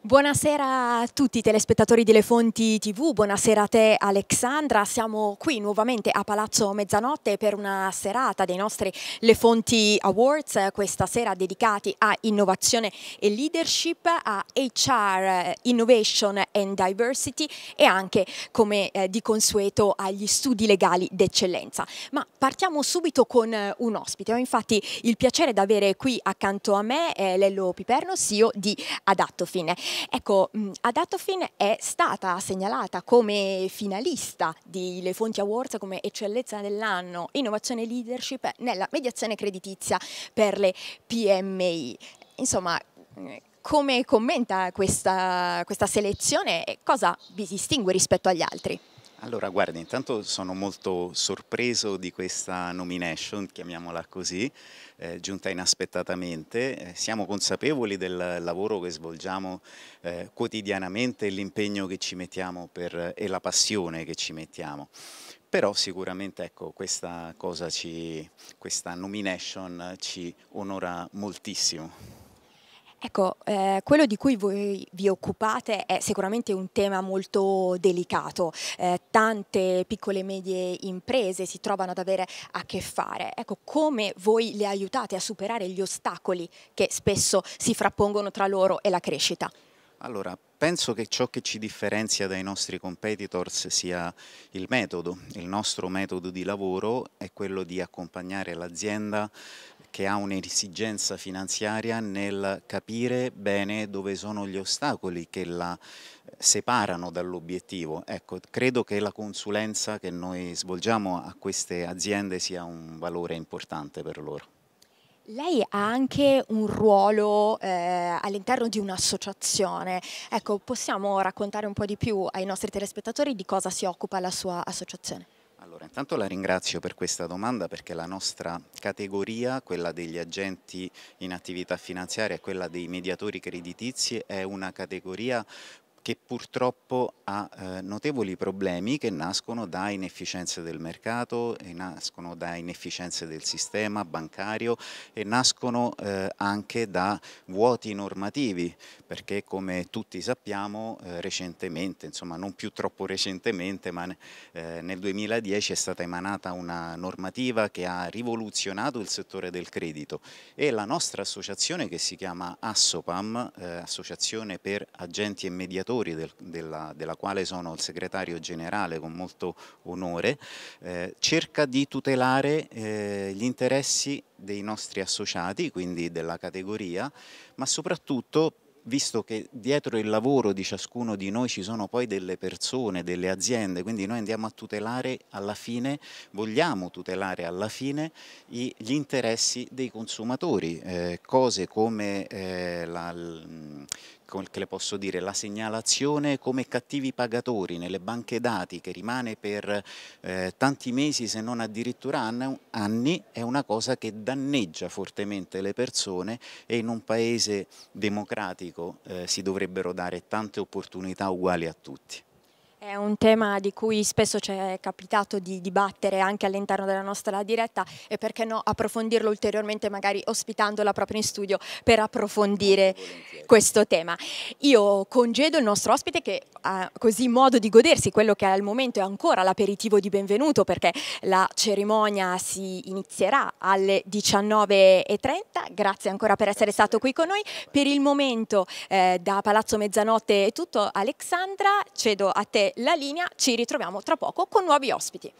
Buonasera a tutti i telespettatori di Le Fonti TV, buonasera a te Alexandra, siamo qui nuovamente a Palazzo Mezzanotte per una serata dei nostri Le Fonti Awards, eh, questa sera dedicati a innovazione e leadership, a HR, eh, Innovation and Diversity e anche come eh, di consueto agli studi legali d'eccellenza. Ma partiamo subito con un ospite, ho infatti il piacere di avere qui accanto a me Lello Piperno, CEO di Adattofine. Ecco, mm, Adattofin è stata segnalata come finalista di Le Fonti Awards come eccellenza dell'anno, innovazione e leadership nella mediazione creditizia per le PMI. Insomma, mm, come commenta questa, questa selezione e cosa vi distingue rispetto agli altri? Allora, guarda, intanto sono molto sorpreso di questa nomination, chiamiamola così, eh, giunta inaspettatamente. Eh, siamo consapevoli del lavoro che svolgiamo eh, quotidianamente, l'impegno che ci mettiamo per, e la passione che ci mettiamo. Però sicuramente ecco, questa, cosa ci, questa nomination ci onora moltissimo. Ecco, eh, quello di cui voi vi occupate è sicuramente un tema molto delicato. Eh, tante piccole e medie imprese si trovano ad avere a che fare. Ecco, come voi le aiutate a superare gli ostacoli che spesso si frappongono tra loro e la crescita? Allora, penso che ciò che ci differenzia dai nostri competitors sia il metodo. Il nostro metodo di lavoro è quello di accompagnare l'azienda che ha un'esigenza finanziaria nel capire bene dove sono gli ostacoli che la eh, separano dall'obiettivo. Ecco, credo che la consulenza che noi svolgiamo a queste aziende sia un valore importante per loro. Lei ha anche un ruolo eh, all'interno di un'associazione. Ecco, possiamo raccontare un po' di più ai nostri telespettatori di cosa si occupa la sua associazione? Allora, intanto la ringrazio per questa domanda perché la nostra categoria, quella degli agenti in attività finanziaria e quella dei mediatori creditizi è una categoria che purtroppo ha eh, notevoli problemi che nascono da inefficienze del mercato, nascono da inefficienze del sistema bancario e nascono eh, anche da vuoti normativi, perché come tutti sappiamo eh, recentemente, insomma non più troppo recentemente, ma eh, nel 2010 è stata emanata una normativa che ha rivoluzionato il settore del credito e la nostra associazione che si chiama ASSOPAM, eh, Associazione per Agenti e Mediatori, fondatori del, della, della, quale sono il segretario generale con molto onore, eh, cerca di tutelare eh, gli interessi dei nostri associati, quindi della categoria, ma soprattutto visto che dietro il lavoro di ciascuno di noi ci sono poi delle persone, delle aziende, quindi noi andiamo a tutelare alla fine, vogliamo tutelare alla fine gli interessi dei consumatori, eh, cose come eh, la, che le posso dire, la segnalazione come cattivi pagatori nelle banche dati che rimane per eh, tanti mesi se non addirittura anni è una cosa che danneggia fortemente le persone e in un paese democratico eh, si dovrebbero dare tante opportunità uguali a tutti. È un tema di cui spesso ci è capitato di dibattere anche all'interno della nostra diretta e perché no approfondirlo ulteriormente magari ospitandola proprio in studio per approfondire questo tema. Io congedo il nostro ospite che ha così modo di godersi quello che al momento è ancora l'aperitivo di benvenuto perché la cerimonia si inizierà alle 19.30. Grazie ancora per essere stato qui con noi. Per il momento eh, da Palazzo Mezzanotte è tutto. Alexandra, cedo a te la linea, ci ritroviamo tra poco con nuovi ospiti.